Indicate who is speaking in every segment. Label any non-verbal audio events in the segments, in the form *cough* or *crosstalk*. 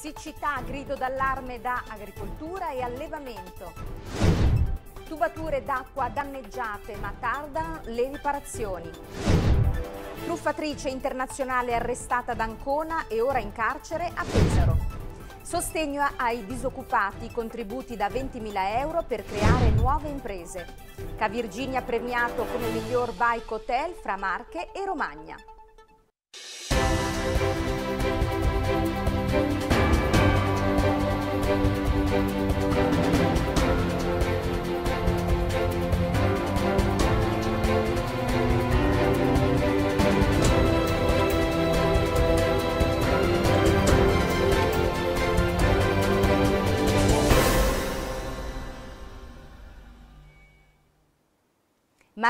Speaker 1: Siccità, grido d'allarme da agricoltura e allevamento. Tubature d'acqua danneggiate ma tardano le riparazioni. Truffatrice internazionale arrestata ad Ancona e ora in carcere a Pesaro. Sostegno ai disoccupati, contributi da 20.000 euro per creare nuove imprese. Ca Virginia premiato come miglior bike hotel fra Marche e Romagna.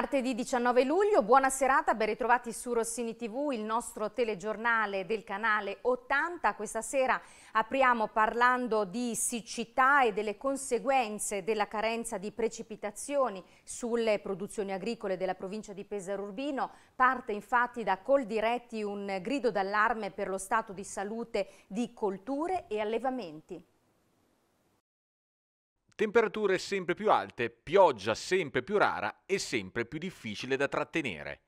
Speaker 1: Martedì 19 luglio, buona serata, ben ritrovati su Rossini TV, il nostro telegiornale del canale 80. Questa sera apriamo parlando di siccità e delle conseguenze della carenza di precipitazioni sulle produzioni agricole della provincia di Pesaro Urbino. Parte infatti da Coldiretti un grido d'allarme per lo stato di salute di colture e allevamenti
Speaker 2: temperature sempre più alte, pioggia sempre più rara e sempre più difficile da trattenere.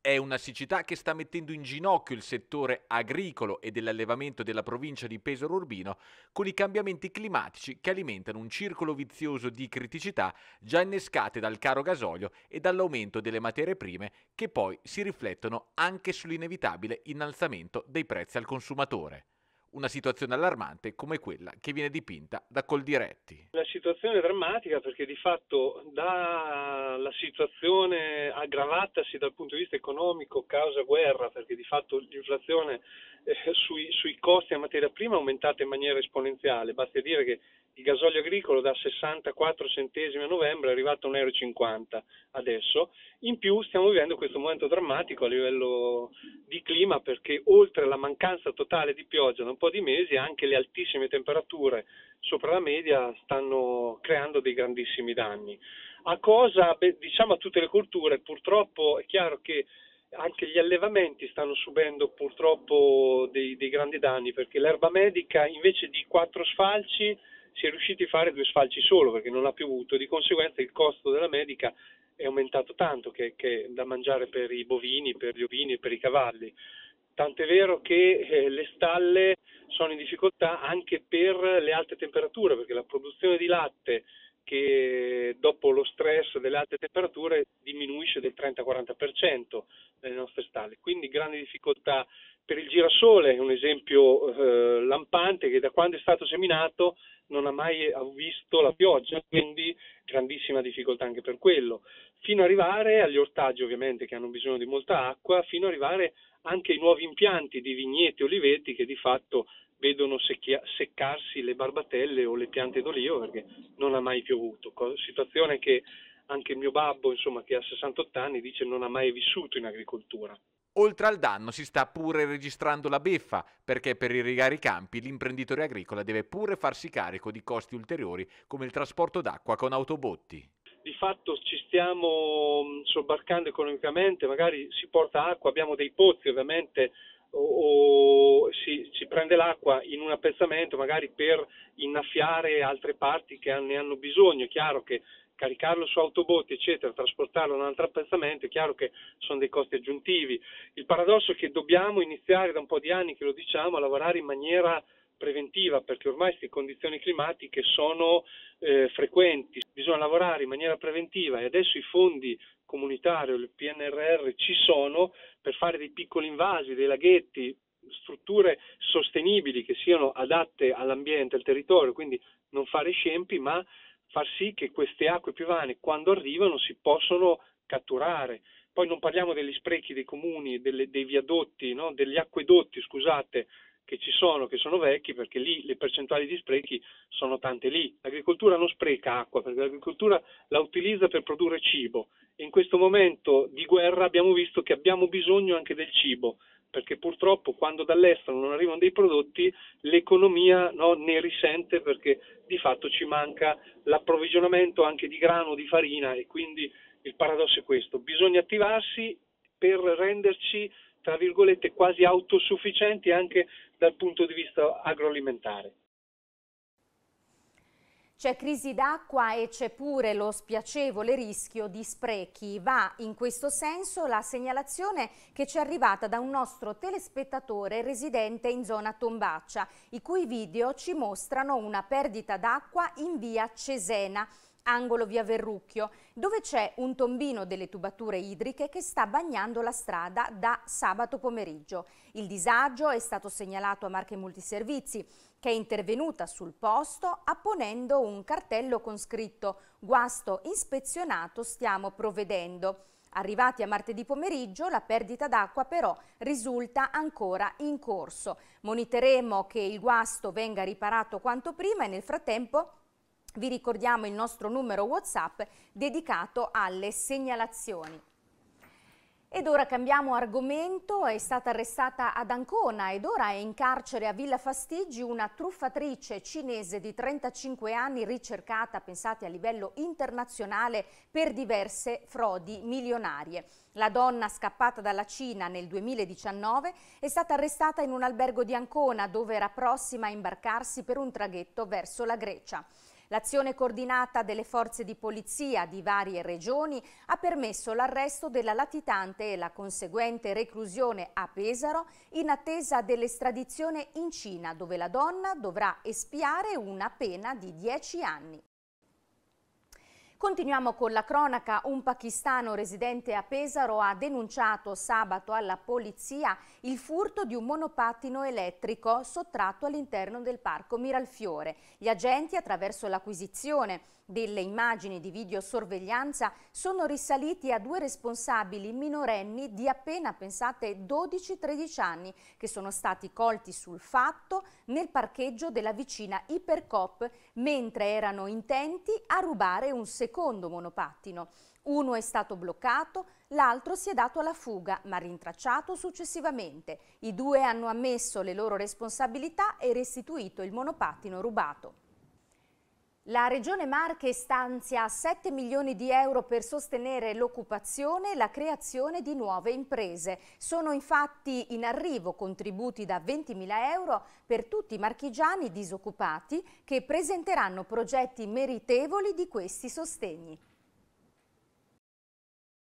Speaker 2: È una siccità che sta mettendo in ginocchio il settore agricolo e dell'allevamento della provincia di Pesaro Urbino con i cambiamenti climatici che alimentano un circolo vizioso di criticità già innescate dal caro gasolio e dall'aumento delle materie prime che poi si riflettono anche sull'inevitabile innalzamento dei prezzi al consumatore una situazione allarmante come quella che viene dipinta da Coldiretti.
Speaker 3: La situazione è drammatica perché di fatto dalla situazione aggravatasi dal punto di vista economico causa guerra, perché di fatto l'inflazione eh, sui, sui, costi a materia prima è aumentata in maniera esponenziale. basti dire che il gasolio agricolo da 64 centesimi a novembre è arrivato a 1,50 euro adesso. In più stiamo vivendo questo momento drammatico a livello di clima perché oltre alla mancanza totale di pioggia da un po' di mesi anche le altissime temperature sopra la media stanno creando dei grandissimi danni. A cosa? Beh, diciamo a tutte le culture, purtroppo è chiaro che anche gli allevamenti stanno subendo purtroppo dei, dei grandi danni perché l'erba medica invece di quattro sfalci si è riusciti a fare due sfalci solo perché non ha piovuto, di conseguenza il costo della medica è aumentato tanto che, che da mangiare per i bovini, per gli ovini e per i cavalli. Tant'è vero che eh, le stalle sono in difficoltà anche per le alte temperature, perché la produzione di latte che dopo lo stress delle alte temperature diminuisce del 30-40%, nelle nostre stalle, quindi grandi difficoltà per il girasole un esempio eh, lampante che da quando è stato seminato non ha mai visto la pioggia, quindi grandissima difficoltà anche per quello, fino ad arrivare agli ortaggi ovviamente che hanno bisogno di molta acqua, fino ad arrivare anche ai nuovi impianti di vigneti e oliveti che di fatto vedono secchia- seccarsi le barbatelle o le piante d'olio perché non ha mai piovuto, situazione che anche mio babbo, insomma, che ha 68 anni, dice non ha mai vissuto in agricoltura.
Speaker 2: Oltre al danno si sta pure registrando la beffa, perché per irrigare i campi l'imprenditore agricola deve pure farsi carico di costi ulteriori come il trasporto d'acqua con autobotti.
Speaker 3: Di fatto ci stiamo mm, sobbarcando economicamente, magari si porta acqua, abbiamo dei pozzi ovviamente o, si, si, prende l'acqua in un appezzamento magari per innaffiare altre parti che ne hanno bisogno. È chiaro che caricarlo su autobotti, eccetera, trasportarlo in un altro appezzamento, è chiaro che sono dei costi aggiuntivi. Il paradosso è che dobbiamo iniziare da un po' di anni che lo diciamo a lavorare in maniera preventiva perché ormai queste condizioni climatiche sono eh, frequenti, bisogna lavorare in maniera preventiva e adesso i fondi comunitari o il PNRR ci sono per fare dei piccoli invasi, dei laghetti, strutture sostenibili che siano adatte all'ambiente, al territorio, quindi non fare scempi ma far sì che queste acque piovane quando arrivano si possano catturare. Poi non parliamo degli sprechi dei comuni, delle, dei viadotti, no? degli acquedotti, scusate, che ci sono, che sono vecchi, perché lì le percentuali di sprechi sono tante lì. L'agricoltura non spreca acqua, perché l'agricoltura la utilizza per produrre cibo. E in questo momento di guerra abbiamo visto che abbiamo bisogno anche del cibo perché purtroppo quando dall'estero non arrivano dei prodotti l'economia no, ne risente perché di fatto ci manca l'approvvigionamento anche di grano, di farina e quindi il paradosso è questo, bisogna attivarsi per renderci tra virgolette quasi autosufficienti anche dal punto di vista agroalimentare.
Speaker 1: C'è crisi d'acqua e c'è pure lo spiacevole rischio di sprechi. Va in questo senso la segnalazione che ci è arrivata da un nostro telespettatore residente in zona Tombaccia, i cui video ci mostrano una perdita d'acqua in via Cesena angolo via Verrucchio, dove c'è un tombino delle tubature idriche che sta bagnando la strada da sabato pomeriggio. Il disagio è stato segnalato a Marche Multiservizi che è intervenuta sul posto apponendo un cartello con scritto guasto ispezionato stiamo provvedendo. Arrivati a martedì pomeriggio, la perdita d'acqua però risulta ancora in corso. Moniteremo che il guasto venga riparato quanto prima e nel frattempo vi ricordiamo il nostro numero WhatsApp dedicato alle segnalazioni. Ed ora cambiamo argomento, è stata arrestata ad Ancona ed ora è in carcere a Villa Fastigi una truffatrice cinese di 35 anni ricercata, pensate, a livello internazionale per diverse frodi milionarie. La donna scappata dalla Cina nel 2019 è stata arrestata in un albergo di Ancona dove era prossima a imbarcarsi per un traghetto verso la Grecia. L'azione coordinata delle forze di polizia di varie regioni ha permesso l'arresto della latitante e la conseguente reclusione a Pesaro in attesa dell'estradizione in Cina dove la donna dovrà espiare una pena di 10 anni. Continuiamo con la cronaca. Un pakistano residente a Pesaro ha denunciato sabato alla polizia il furto di un monopattino elettrico sottratto all'interno del parco Miralfiore. Gli agenti, attraverso l'acquisizione delle immagini di videosorveglianza sono risaliti a due responsabili minorenni di appena, pensate, 12-13 anni che sono stati colti sul fatto nel parcheggio della vicina Ipercop mentre erano intenti a rubare un secondo monopattino. Uno è stato bloccato, l'altro si è dato alla fuga, ma rintracciato successivamente. I due hanno ammesso le loro responsabilità e restituito il monopattino rubato. La Regione Marche stanzia 7 milioni di euro per sostenere l'occupazione e la creazione di nuove imprese. Sono infatti in arrivo contributi da 20 mila euro per tutti i marchigiani disoccupati che presenteranno progetti meritevoli di questi sostegni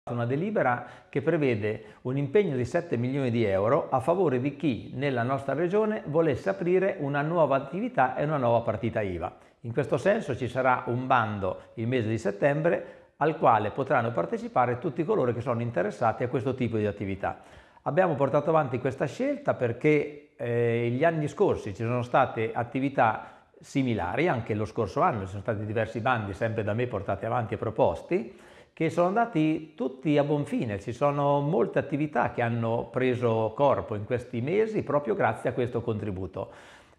Speaker 4: una delibera che prevede un impegno di 7 milioni di euro a favore di chi nella nostra regione volesse aprire una nuova attività e una nuova partita IVA. In questo senso ci sarà un bando il mese di settembre al quale potranno partecipare tutti coloro che sono interessati a questo tipo di attività. Abbiamo portato avanti questa scelta perché eh, gli anni scorsi ci sono state attività similari, anche lo scorso anno ci sono stati diversi bandi sempre da me portati avanti e proposti, che sono andati tutti a buon fine, ci sono molte attività che hanno preso corpo in questi mesi proprio grazie a questo contributo.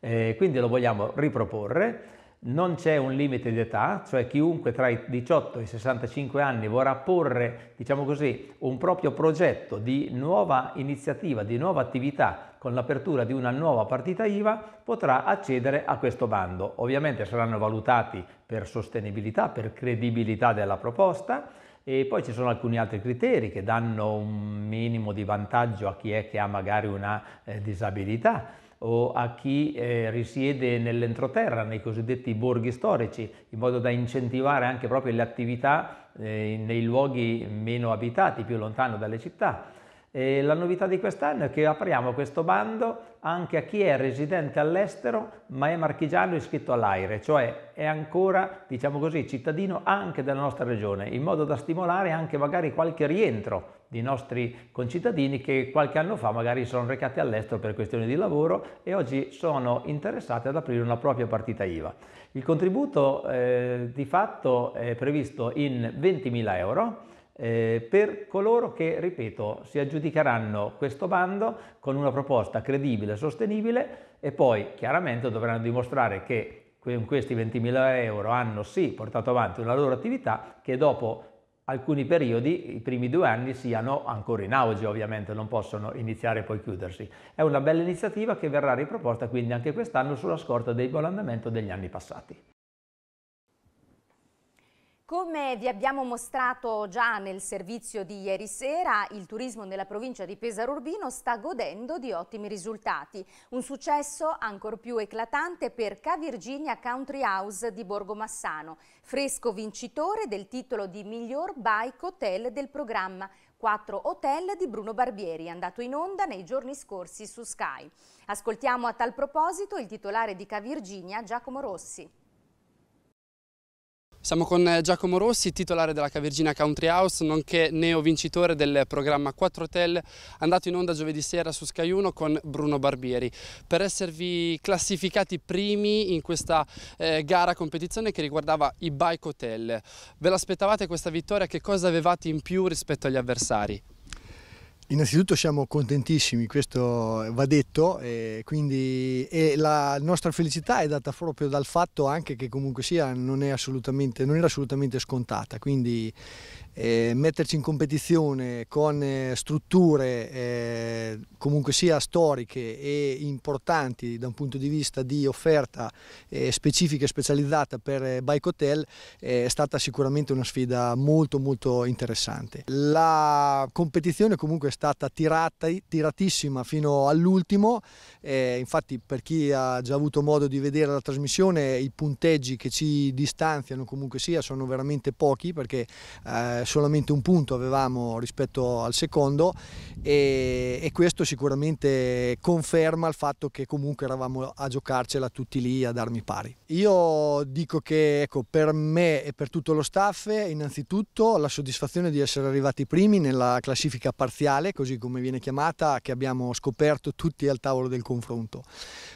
Speaker 4: Eh, quindi lo vogliamo riproporre non c'è un limite di età, cioè chiunque tra i 18 e i 65 anni vorrà porre, diciamo così, un proprio progetto di nuova iniziativa, di nuova attività con l'apertura di una nuova partita IVA potrà accedere a questo bando. Ovviamente saranno valutati per sostenibilità, per credibilità della proposta e poi ci sono alcuni altri criteri che danno un minimo di vantaggio a chi è che ha magari una eh, disabilità o a chi eh, risiede nell'entroterra, nei cosiddetti borghi storici, in modo da incentivare anche proprio le attività eh, nei luoghi meno abitati, più lontano dalle città e la novità di quest'anno è che apriamo questo bando anche a chi è residente all'estero ma è marchigiano iscritto all'aire, cioè è ancora, diciamo così, cittadino anche della nostra regione, in modo da stimolare anche magari qualche rientro di nostri concittadini che qualche anno fa magari sono recati all'estero per questioni di lavoro e oggi sono interessati ad aprire una propria partita IVA. Il contributo eh, di fatto è previsto in 20.000 euro eh, per coloro che, ripeto, si aggiudicheranno questo bando con una proposta credibile e sostenibile e poi chiaramente dovranno dimostrare che con questi 20.000 euro hanno sì portato avanti una loro attività che dopo alcuni periodi, i primi due anni, siano ancora in auge ovviamente, non possono iniziare e poi chiudersi. È una bella iniziativa che verrà riproposta quindi anche quest'anno sulla scorta del buon andamento degli anni passati.
Speaker 1: Come vi abbiamo mostrato già nel servizio di ieri sera, il turismo nella provincia di Pesaro Urbino sta godendo di ottimi risultati. Un successo ancor più eclatante per Ca Virginia Country House di Borgo Massano, fresco vincitore del titolo di miglior bike hotel del programma 4 hotel di Bruno Barbieri, andato in onda nei giorni scorsi su Sky. Ascoltiamo a tal proposito il titolare di Ca Virginia, Giacomo Rossi.
Speaker 5: Siamo con eh, Giacomo Rossi, titolare della Cavergina Country House, nonché neo vincitore del programma 4 Hotel, andato in onda giovedì sera su Sky 1 con Bruno Barbieri, per esservi classificati primi in questa eh, gara competizione che riguardava i Bike Hotel. Ve l'aspettavate questa vittoria? Che cosa avevate in più rispetto agli avversari?
Speaker 6: Innanzitutto siamo contentissimi, questo va detto, e quindi e la nostra felicità è data proprio dal fatto anche che comunque sia non, assolutamente, non era assolutamente scontata, quindi eh, metterci in competizione con eh, strutture eh, comunque sia storiche e importanti da un punto di vista di offerta eh, specifica e specializzata per eh, Bike Hotel è stata sicuramente una sfida molto molto interessante. La competizione comunque è stata tirata, tiratissima fino all'ultimo, eh, infatti per chi ha già avuto modo di vedere la trasmissione i punteggi che ci distanziano comunque sia sono veramente pochi perché eh, solamente un punto avevamo rispetto al secondo e, e questo sicuramente conferma il fatto che comunque eravamo a giocarcela tutti lì ad armi pari. Io dico che ecco, per me e per tutto lo staff innanzitutto la soddisfazione di essere arrivati primi nella classifica parziale generale, così come viene chiamata, che abbiamo scoperto tutti al tavolo del confronto.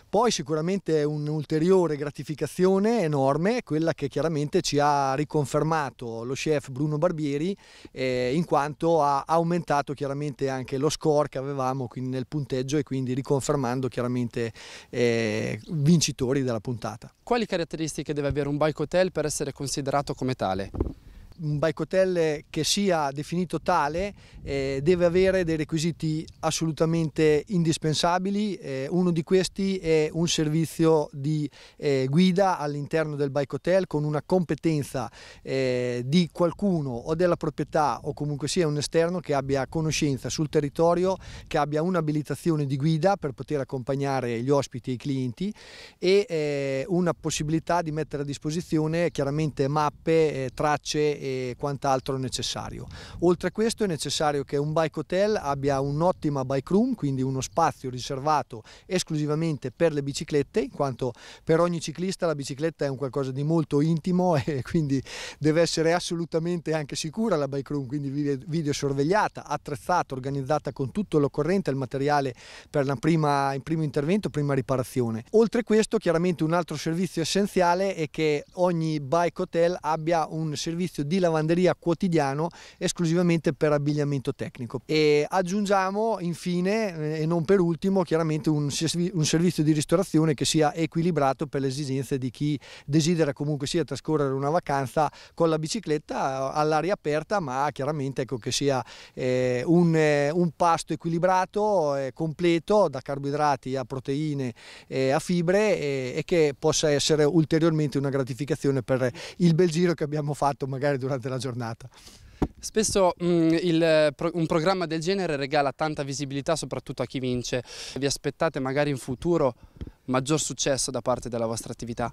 Speaker 6: Poi sicuramente un'ulteriore gratificazione enorme, quella che chiaramente ci ha riconfermato lo chef Bruno Barbieri, eh, in quanto ha aumentato chiaramente anche lo score che avevamo nel punteggio e quindi riconfermando chiaramente eh, vincitori della puntata.
Speaker 5: Quali caratteristiche deve avere un bike hotel per essere considerato come tale?
Speaker 6: un bike hotel che sia definito tale eh, deve avere dei requisiti assolutamente indispensabili, eh, uno di questi è un servizio di eh, guida all'interno del bike hotel con una competenza eh, di qualcuno o della proprietà o comunque sia un esterno che abbia conoscenza sul territorio, che abbia un'abilitazione di guida per poter accompagnare gli ospiti e i clienti e eh, una possibilità di mettere a disposizione chiaramente mappe, eh, tracce e quant'altro necessario. Oltre a questo è necessario che un bike hotel abbia un'ottima bike room, quindi uno spazio riservato esclusivamente per le biciclette, in quanto per ogni ciclista la bicicletta è un qualcosa di molto intimo *laughs* e quindi deve essere assolutamente anche sicura la bike room, quindi video sorvegliata, attrezzata, organizzata con tutto l'occorrente, il materiale per la prima, il primo intervento, prima riparazione. Oltre a questo chiaramente un altro servizio essenziale è che ogni bike hotel abbia un servizio di di lavanderia quotidiano esclusivamente per abbigliamento tecnico. E aggiungiamo infine eh, e non per ultimo chiaramente un, un servizio di ristorazione che sia equilibrato per le esigenze di chi desidera comunque sia trascorrere una vacanza con la bicicletta eh, all'aria aperta ma chiaramente ecco che sia eh, un, eh, un, pasto equilibrato, eh, completo da carboidrati a proteine eh, a fibre e che possa essere ulteriormente una gratificazione per il bel giro che abbiamo fatto magari durante la giornata.
Speaker 5: Spesso mh, mm, il, un programma del genere regala tanta visibilità soprattutto a chi vince. Vi aspettate magari in futuro maggior successo da parte della vostra attività?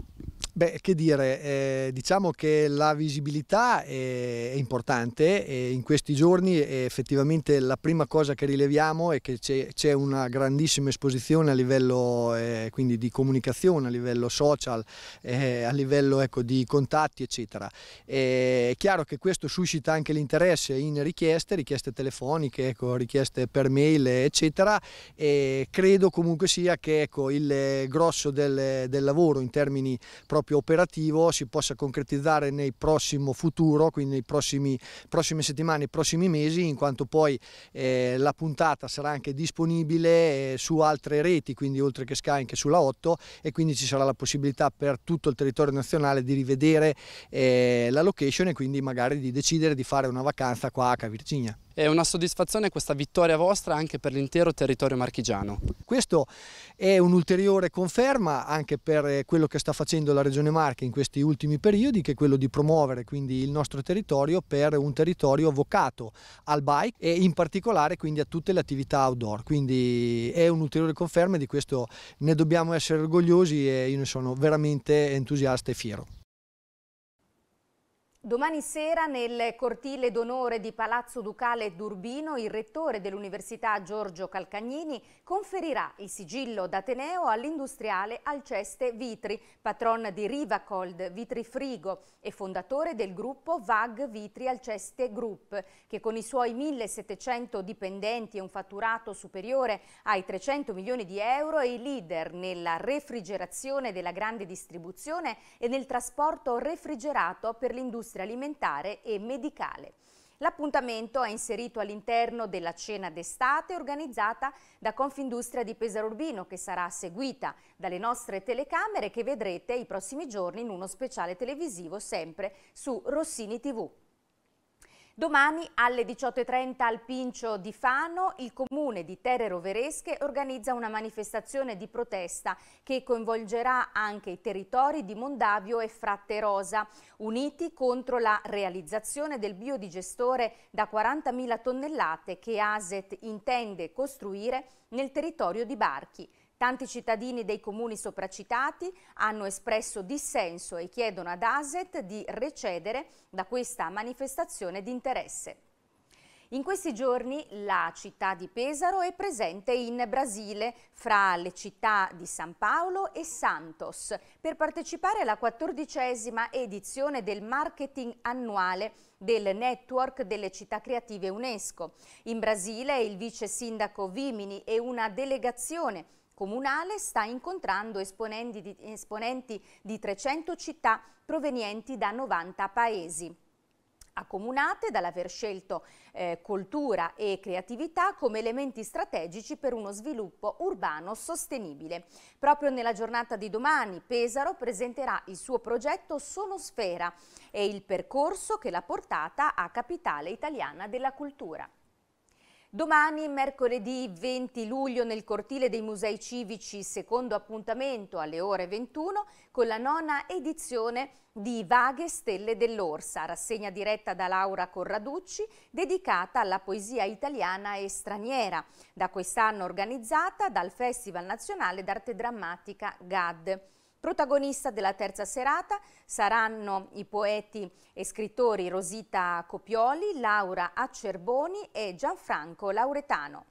Speaker 6: Beh, che dire, eh, diciamo che la visibilità è, è importante e in questi giorni effettivamente la prima cosa che rileviamo è che c'è, c'è una grandissima esposizione a livello eh, quindi di comunicazione, a livello social, eh, a livello ecco, di contatti eccetera. è chiaro che questo suscita anche l'interesse in richieste, richieste telefoniche, ecco, richieste per mail eccetera e credo comunque sia che ecco, il grosso del, del lavoro in termini proprio proprio operativo si possa concretizzare nel prossimo futuro, quindi nei prossimi prossime settimane, nei prossimi mesi, in quanto poi eh, la puntata sarà anche disponibile eh, su altre reti, quindi oltre che Sky anche sulla 8 e quindi ci sarà la possibilità per tutto il territorio nazionale di rivedere eh, la location e quindi magari di decidere di fare una vacanza qua a Virginia.
Speaker 5: È una soddisfazione questa vittoria vostra anche per l'intero territorio marchigiano.
Speaker 6: Questo è un'ulteriore conferma anche per eh, quello che sta facendo la Regione Marche in questi ultimi periodi, che è quello di promuovere quindi il nostro territorio per un territorio vocato al bike e in particolare quindi a tutte le attività outdoor. Quindi è un'ulteriore conferma e di questo ne dobbiamo essere orgogliosi e io ne sono veramente entusiasta e fiero.
Speaker 1: Domani sera nel cortile d'onore di Palazzo Ducale d'Urbino il rettore dell'Università Giorgio Calcagnini conferirà il sigillo d'Ateneo all'industriale Alceste Vitri, patron di Rivacold Vitrifrigo e fondatore del gruppo VAG Vitri Alceste Group, che con i suoi 1700 dipendenti e un fatturato superiore ai 300 milioni di euro è il leader nella refrigerazione della grande distribuzione e nel trasporto refrigerato per l'industria industria alimentare e medicale. L'appuntamento è inserito all'interno della cena d'estate organizzata da Confindustria di Pesaro Urbino che sarà seguita dalle nostre telecamere che vedrete i prossimi giorni in uno speciale televisivo sempre su Rossini TV. Domani alle 18.30 al Pincio di Fano il comune di Terre Roveresche organizza una manifestazione di protesta che coinvolgerà anche i territori di Mondavio e Fratte Rosa, uniti contro la realizzazione del biodigestore da 40.000 tonnellate che ASET intende costruire nel territorio di Barchi. Tanti cittadini dei comuni sopracitati hanno espresso dissenso e chiedono ad ASET di recedere da questa manifestazione di interesse. In questi giorni la città di Pesaro è presente in Brasile fra le città di San Paolo e Santos per partecipare alla quattordicesima edizione del marketing annuale del network delle città creative UNESCO. In Brasile il vice sindaco Vimini e una delegazione comunale sta incontrando esponenti di, esponenti di 300 città provenienti da 90 paesi accomunate dall'aver scelto eh, cultura e creatività come elementi strategici per uno sviluppo urbano sostenibile. Proprio nella giornata di domani Pesaro presenterà il suo progetto Sonosfera e il percorso che l'ha portata a capitale italiana della cultura. Domani, mercoledì 20 luglio, nel cortile dei musei civici, secondo appuntamento alle ore 21, con la nona edizione di Vaghe Stelle dell'Orsa, rassegna diretta da Laura Corraducci, dedicata alla poesia italiana e straniera, da quest'anno organizzata dal Festival Nazionale d'Arte Drammatica GAD. Protagonista della terza serata saranno i poeti e scrittori Rosita Copioli, Laura Acerboni e Gianfranco Lauretano.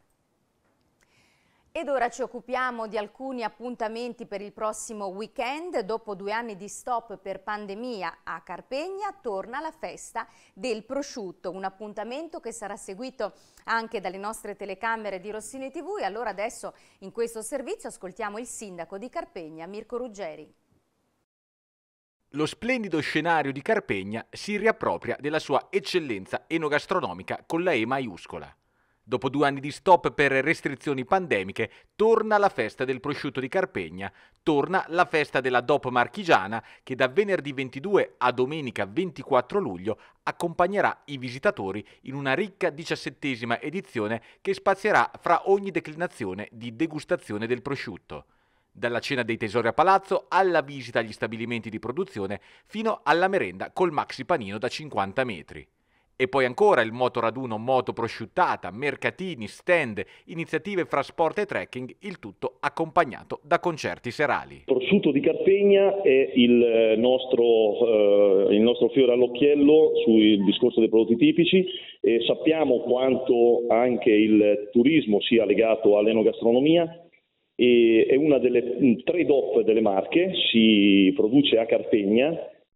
Speaker 1: Ed ora ci occupiamo di alcuni appuntamenti per il prossimo weekend. Dopo due anni di stop per pandemia a Carpegna torna la festa del prosciutto, un appuntamento che sarà seguito anche dalle nostre telecamere di Rossini TV. E allora adesso in questo servizio ascoltiamo il sindaco di Carpegna, Mirko Ruggeri.
Speaker 2: Lo splendido scenario di Carpegna si riappropria della sua eccellenza enogastronomica con la E maiuscola. Dopo due anni di stop per restrizioni pandemiche, torna la festa del prosciutto di Carpegna, torna la festa della DOP marchigiana che da venerdì 22 a domenica 24 luglio accompagnerà i visitatori in una ricca diciassettesima edizione che spazierà fra ogni declinazione di degustazione del prosciutto dalla cena dei tesori a palazzo alla visita agli stabilimenti di produzione fino alla merenda col maxi panino da 50 metri. E poi ancora il moto raduno, moto prosciuttata, mercatini, stand, iniziative fra sport e trekking, il tutto
Speaker 7: accompagnato da concerti serali. Il Prosciutto di Carpegna è il eh, nostro, eh, il nostro fiore all'occhiello sul discorso dei prodotti tipici e sappiamo quanto anche il turismo sia legato all'enogastronomia è una delle mm, tre DOP delle Marche, si produce a Carpegna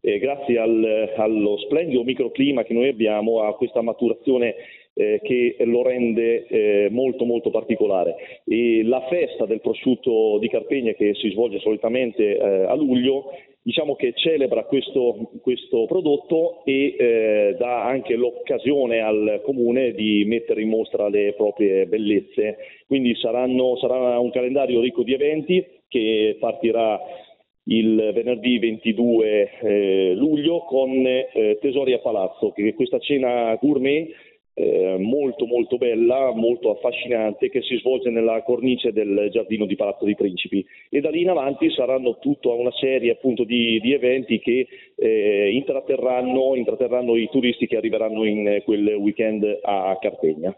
Speaker 7: eh, grazie al, allo splendido microclima che noi abbiamo, a questa maturazione eh, che lo rende eh, molto molto particolare. E la festa del prosciutto di Carpegna che si svolge solitamente eh, a luglio diciamo che celebra questo, questo prodotto e eh, dà anche l'occasione al comune di mettere in mostra le proprie bellezze. Quindi saranno, sarà un calendario ricco di eventi che partirà il venerdì 22 eh, luglio con eh, Tesori a Palazzo, che è questa cena gourmet eh, molto molto bella, molto affascinante, che si svolge nella cornice del giardino di Palazzo dei Principi e da lì in avanti saranno tutta una serie appunto di, di eventi che eh, intratterranno, intratterranno i turisti che arriveranno in eh, quel weekend a Carpegna.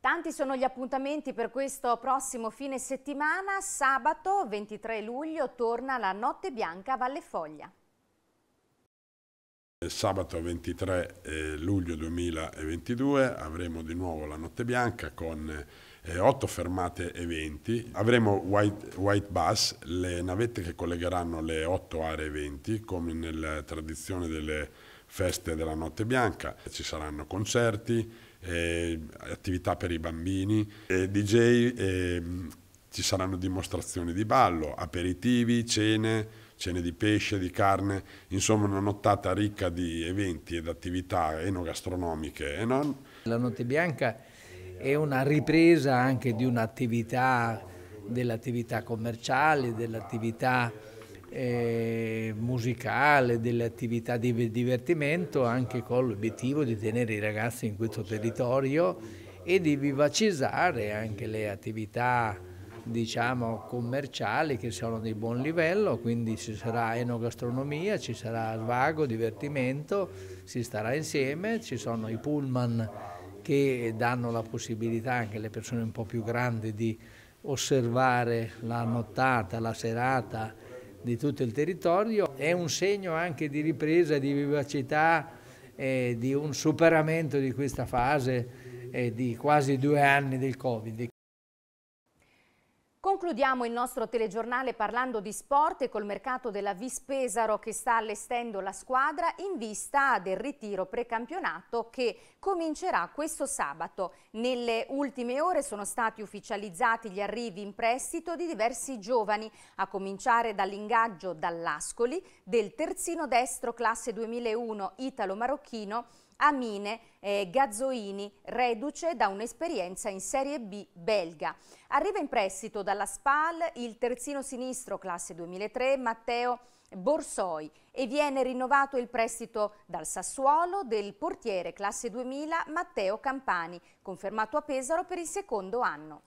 Speaker 1: Tanti sono gli appuntamenti per questo prossimo fine settimana. Sabato 23 luglio torna la Notte Bianca a Valle Foglia.
Speaker 3: Eh, sabato 23 eh, luglio 2022 avremo di nuovo la Notte Bianca con eh, otto fermate e 20. Avremo white, white bus, le navette che collegheranno le otto aree 20 come nella tradizione delle feste della Notte Bianca. Ci saranno concerti, eh, attività per i bambini, eh, DJ, eh, ci saranno dimostrazioni di ballo, aperitivi, cene, cene di pesce, di carne, insomma una nottata ricca di eventi ed attività
Speaker 4: enogastronomiche e eh, non. La Notte Bianca è una ripresa anche di un'attività, dell'attività commerciale, dell'attività eh, musicale, delle attività di divertimento, anche con l'obiettivo di tenere i ragazzi in questo territorio e di vivacizzare anche le attività diciamo commerciali che sono di buon livello, quindi ci sarà enogastronomia, ci sarà svago, divertimento, si starà insieme, ci sono i pullman che danno la possibilità anche alle persone un po' più grandi di osservare la nottata, la serata di tutto il territorio, è un segno anche di ripresa, di vivacità, eh, di un superamento di questa fase eh, di quasi due anni del Covid.
Speaker 1: Concludiamo il nostro telegiornale parlando di sport e col mercato della Vispesaro che sta allestendo la squadra in vista del ritiro precampionato che comincerà questo sabato. Nelle ultime ore sono stati ufficializzati gli arrivi in prestito di diversi giovani, a cominciare dall'ingaggio dall'Ascoli del terzino destro classe 2001 italo-marocchino Amine eh, Gazzoini, reduce da un'esperienza in Serie B belga. Arriva in prestito dalla SPAL il terzino sinistro classe 2003 Matteo Borsoi e viene rinnovato il prestito dal Sassuolo del portiere classe 2000 Matteo Campani, confermato a Pesaro per il secondo anno.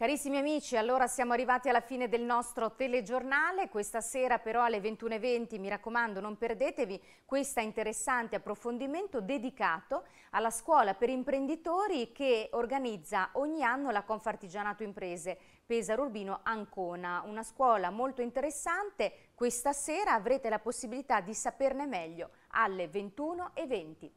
Speaker 1: Carissimi amici, allora siamo arrivati alla fine del nostro telegiornale, questa sera però alle 21.20 mi raccomando non perdetevi questo interessante approfondimento dedicato alla scuola per imprenditori che organizza ogni anno la Confartigianato Imprese Pesaro Urbino Ancona, una scuola molto interessante, questa sera avrete la possibilità di saperne meglio alle 21.20.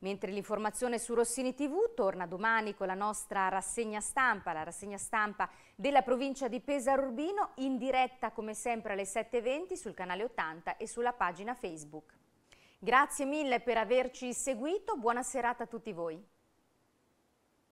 Speaker 1: Mentre l'informazione su Rossini TV torna domani con la nostra rassegna stampa, la rassegna stampa della provincia di Pesaro Urbino, in diretta come sempre alle 7.20 sul canale 80 e sulla pagina Facebook. Grazie mille per averci seguito, buona serata a tutti voi.